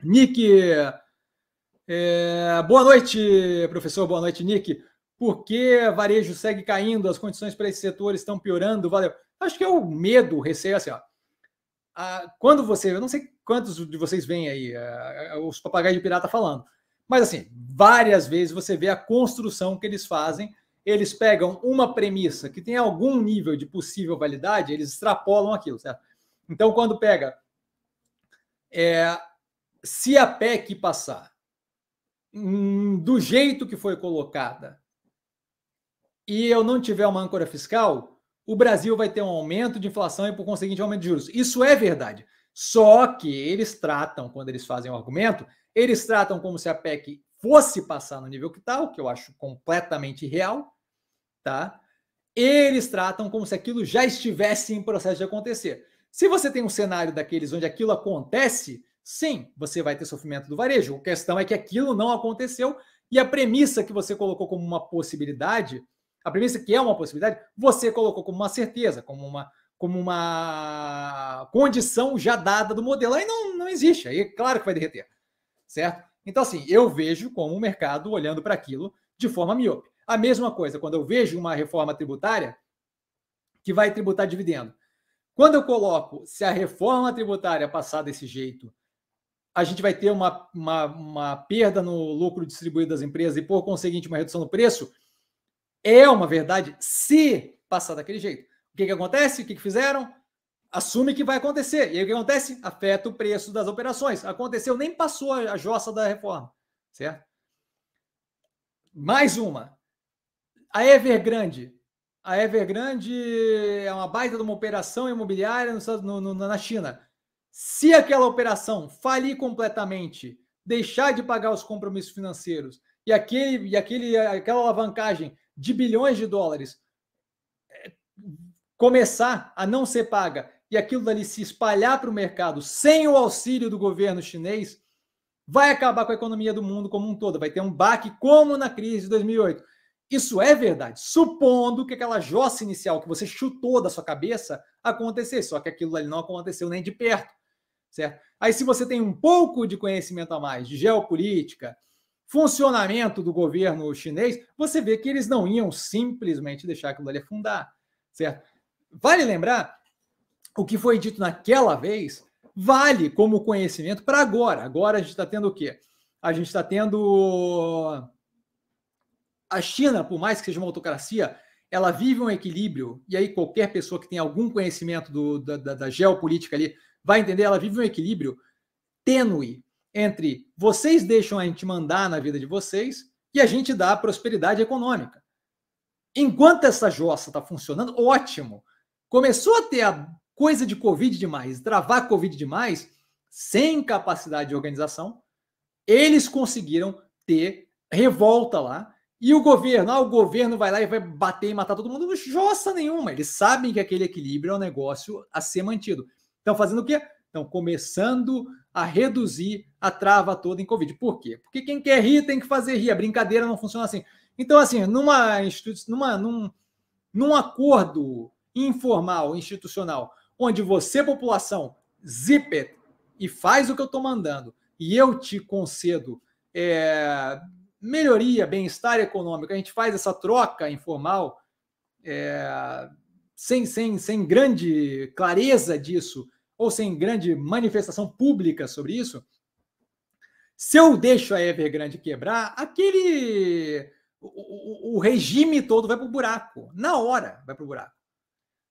Nick, é, boa noite, professor. Boa noite, Nick. Por que varejo segue caindo? As condições para esse setor estão piorando? Valeu. Acho que é o medo, o receio, assim, ó. Ah, quando você, eu não sei quantos de vocês veem aí, ah, os papagaios de pirata falando, mas assim, várias vezes você vê a construção que eles fazem, eles pegam uma premissa que tem algum nível de possível validade, eles extrapolam aquilo, certo? Então, quando pega é, se a PEC passar hum, do jeito que foi colocada e eu não tiver uma âncora fiscal, o Brasil vai ter um aumento de inflação e, por conseguinte, um aumento de juros. Isso é verdade. Só que eles tratam, quando eles fazem o argumento, eles tratam como se a PEC fosse passar no nível que tal, tá, que eu acho completamente real, tá? Eles tratam como se aquilo já estivesse em processo de acontecer. Se você tem um cenário daqueles onde aquilo acontece, Sim, você vai ter sofrimento do varejo. A questão é que aquilo não aconteceu e a premissa que você colocou como uma possibilidade, a premissa que é uma possibilidade, você colocou como uma certeza, como uma, como uma condição já dada do modelo. Aí não, não existe, aí é claro que vai derreter, certo? Então, assim, eu vejo como o mercado olhando para aquilo de forma miope. A mesma coisa, quando eu vejo uma reforma tributária que vai tributar dividendo. Quando eu coloco, se a reforma tributária passar desse jeito, a gente vai ter uma, uma, uma perda no lucro distribuído das empresas e, por conseguinte, uma redução no preço, é uma verdade se passar daquele jeito. O que, que acontece? O que, que fizeram? Assume que vai acontecer. E aí o que acontece? Afeta o preço das operações. Aconteceu, nem passou a jossa da reforma, certo? Mais uma. A Evergrande. A Evergrande é uma baita de uma operação imobiliária no, no, na China. Se aquela operação falir completamente, deixar de pagar os compromissos financeiros e, aquele, e aquele, aquela alavancagem de bilhões de dólares eh, começar a não ser paga e aquilo dali se espalhar para o mercado sem o auxílio do governo chinês, vai acabar com a economia do mundo como um todo, vai ter um baque como na crise de 2008. Isso é verdade, supondo que aquela jossa inicial que você chutou da sua cabeça acontecesse, só que aquilo ali não aconteceu nem de perto certo? Aí, se você tem um pouco de conhecimento a mais de geopolítica, funcionamento do governo chinês, você vê que eles não iam simplesmente deixar aquilo ali afundar, certo? Vale lembrar o que foi dito naquela vez, vale como conhecimento para agora. Agora a gente está tendo o quê? A gente está tendo. A China, por mais que seja uma autocracia, ela vive um equilíbrio, e aí qualquer pessoa que tem algum conhecimento do, da, da, da geopolítica ali Vai entender? Ela vive um equilíbrio tênue entre vocês deixam a gente mandar na vida de vocês e a gente dá a prosperidade econômica. Enquanto essa jossa está funcionando, ótimo. Começou a ter a coisa de Covid demais, travar Covid demais, sem capacidade de organização, eles conseguiram ter revolta lá. E o governo, ah, o governo vai lá e vai bater e matar todo mundo, não jossa nenhuma. Eles sabem que aquele equilíbrio é um negócio a ser mantido. Estão fazendo o quê? Estão começando a reduzir a trava toda em Covid. Por quê? Porque quem quer rir tem que fazer rir. A brincadeira não funciona assim. Então, assim, numa, numa, num, num acordo informal, institucional, onde você, população, zip it e faz o que eu estou mandando, e eu te concedo é, melhoria, bem-estar econômico, a gente faz essa troca informal é, sem, sem, sem grande clareza disso, ou sem grande manifestação pública sobre isso, se eu deixo a Evergrande quebrar, aquele. O, o, o regime todo vai para o buraco. Na hora vai para o buraco.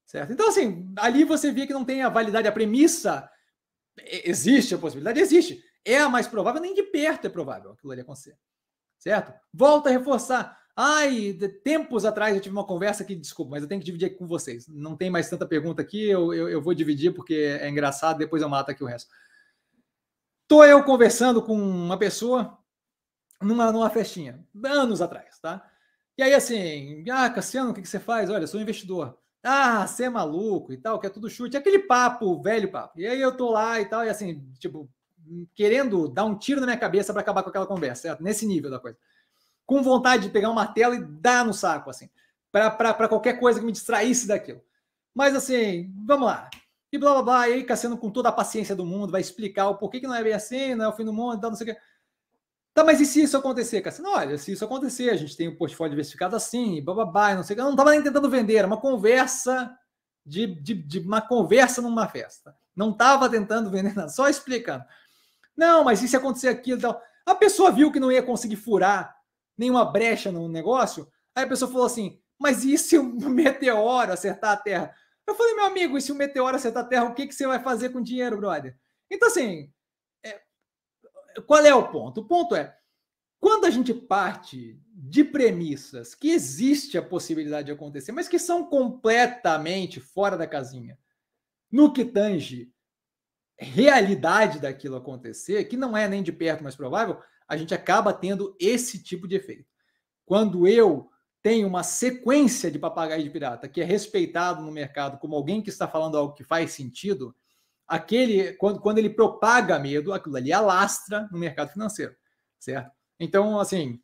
Certo? Então, assim, ali você vê que não tem a validade, a premissa. Existe a possibilidade? Existe. É a mais provável, nem de perto é provável aquilo ali acontecer. Certo? Volta a reforçar. Ai, tempos atrás eu tive uma conversa que, desculpa, mas eu tenho que dividir aqui com vocês. Não tem mais tanta pergunta aqui, eu, eu, eu vou dividir porque é engraçado, depois eu mato aqui o resto. Tô eu conversando com uma pessoa numa, numa festinha, anos atrás, tá? E aí assim, ah, Cassiano, o que, que você faz? Olha, eu sou investidor. Ah, você é maluco e tal, que é tudo chute. Aquele papo, velho papo. E aí eu tô lá e tal, e assim, tipo, querendo dar um tiro na minha cabeça para acabar com aquela conversa, certo? Nesse nível da coisa com vontade de pegar um martelo e dar no saco, assim, para qualquer coisa que me distraísse daquilo. Mas assim, vamos lá. E blá blá blá, e aí Cassiano, com toda a paciência do mundo, vai explicar o porquê que não é bem assim, não é o fim do mundo, tal, não sei o quê. Tá, mas e se isso acontecer, Cassiano? Olha, se isso acontecer, a gente tem um portfólio diversificado assim, blá blá blá, não sei o quê. Eu não estava nem tentando vender, era uma conversa de, de, de, uma conversa numa festa. Não estava tentando vender nada, só explicando. Não, mas e se acontecer aquilo e tal? A pessoa viu que não ia conseguir furar nenhuma brecha no negócio. Aí a pessoa falou assim: mas e se um meteoro acertar a Terra? Eu falei, meu amigo, e se um meteoro acertar a Terra, o que, que você vai fazer com o dinheiro, brother? Então, assim, é... qual é o ponto? O ponto é, quando a gente parte de premissas que existe a possibilidade de acontecer, mas que são completamente fora da casinha, no que tange realidade daquilo acontecer, que não é nem de perto mais provável, a gente acaba tendo esse tipo de efeito. Quando eu tenho uma sequência de papagaio de pirata que é respeitado no mercado como alguém que está falando algo que faz sentido, aquele quando, quando ele propaga medo, aquilo ali alastra no mercado financeiro, certo? Então, assim,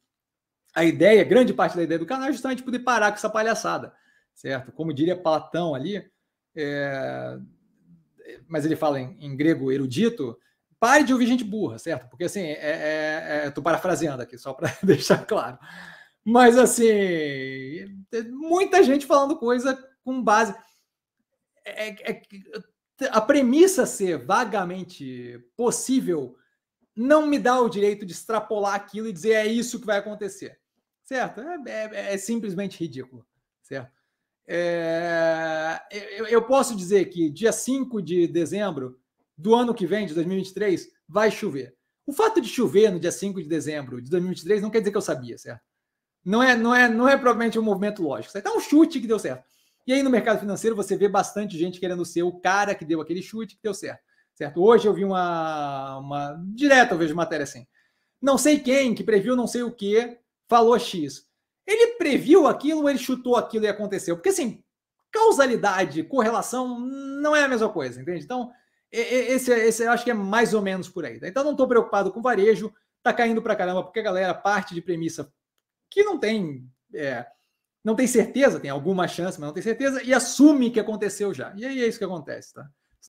a ideia, grande parte da ideia do canal é justamente poder parar com essa palhaçada, certo? Como diria Platão ali, é... mas ele fala em, em grego erudito, Pare de ouvir gente burra, certo? Porque assim, é, é, é tô parafraseando aqui, só para deixar claro. Mas assim, é, muita gente falando coisa com base. É, é, é, a premissa ser vagamente possível não me dá o direito de extrapolar aquilo e dizer é isso que vai acontecer, certo? É, simplesmente ridículo, certo? eu, eu posso dizer que dia 5 de dezembro do ano que vem, de 2023, vai chover. O fato de chover no dia 5 de dezembro de 2023 não quer dizer que eu sabia, certo? Não é, não é, não é provavelmente um movimento lógico. Certo? É um chute que deu certo. E aí no mercado financeiro você vê bastante gente querendo ser o cara que deu aquele chute que deu certo. Certo? Hoje eu vi uma, uma direto eu vejo matéria assim. Não sei quem que previu não sei o que falou X. Ele previu aquilo, ele chutou aquilo e aconteceu. Porque assim, causalidade, correlação não é a mesma coisa, entende? Então, esse, esse eu acho que é mais ou menos por aí. Tá? Então não estou preocupado com varejo, tá caindo para caramba, porque a galera parte de premissa que não tem. É, não tem certeza, tem alguma chance, mas não tem certeza, e assume que aconteceu já. E aí é isso que acontece, tá?